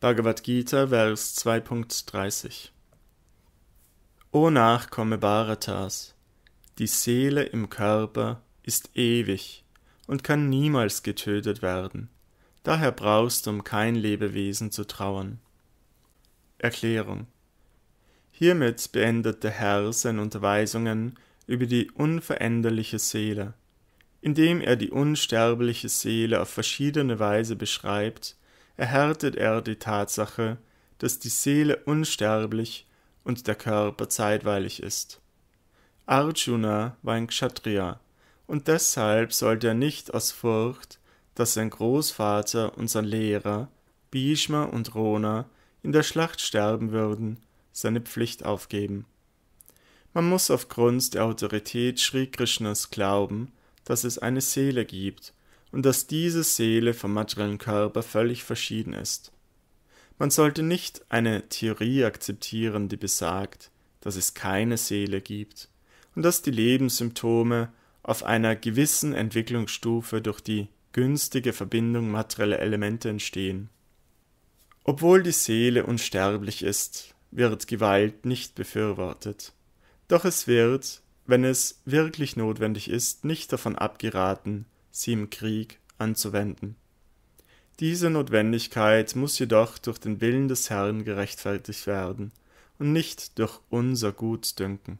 Bhagavad Gita, Vers 2.30 O Nachkomme Bharatas, die Seele im Körper ist ewig und kann niemals getötet werden, daher brauchst du um kein Lebewesen zu trauern. Erklärung Hiermit beendet der Herr seine Unterweisungen über die unveränderliche Seele, indem er die unsterbliche Seele auf verschiedene Weise beschreibt erhärtet er die Tatsache, dass die Seele unsterblich und der Körper zeitweilig ist. Arjuna war ein Kshatriya und deshalb sollte er nicht aus Furcht, dass sein Großvater und sein Lehrer, Bhishma und Rona, in der Schlacht sterben würden, seine Pflicht aufgeben. Man muss aufgrund der Autorität Sri Krishnas glauben, dass es eine Seele gibt und dass diese Seele vom materiellen Körper völlig verschieden ist. Man sollte nicht eine Theorie akzeptieren, die besagt, dass es keine Seele gibt und dass die Lebenssymptome auf einer gewissen Entwicklungsstufe durch die günstige Verbindung materieller Elemente entstehen. Obwohl die Seele unsterblich ist, wird Gewalt nicht befürwortet. Doch es wird, wenn es wirklich notwendig ist, nicht davon abgeraten, sie im Krieg anzuwenden. Diese Notwendigkeit muss jedoch durch den Willen des Herrn gerechtfertigt werden und nicht durch unser Gutdünken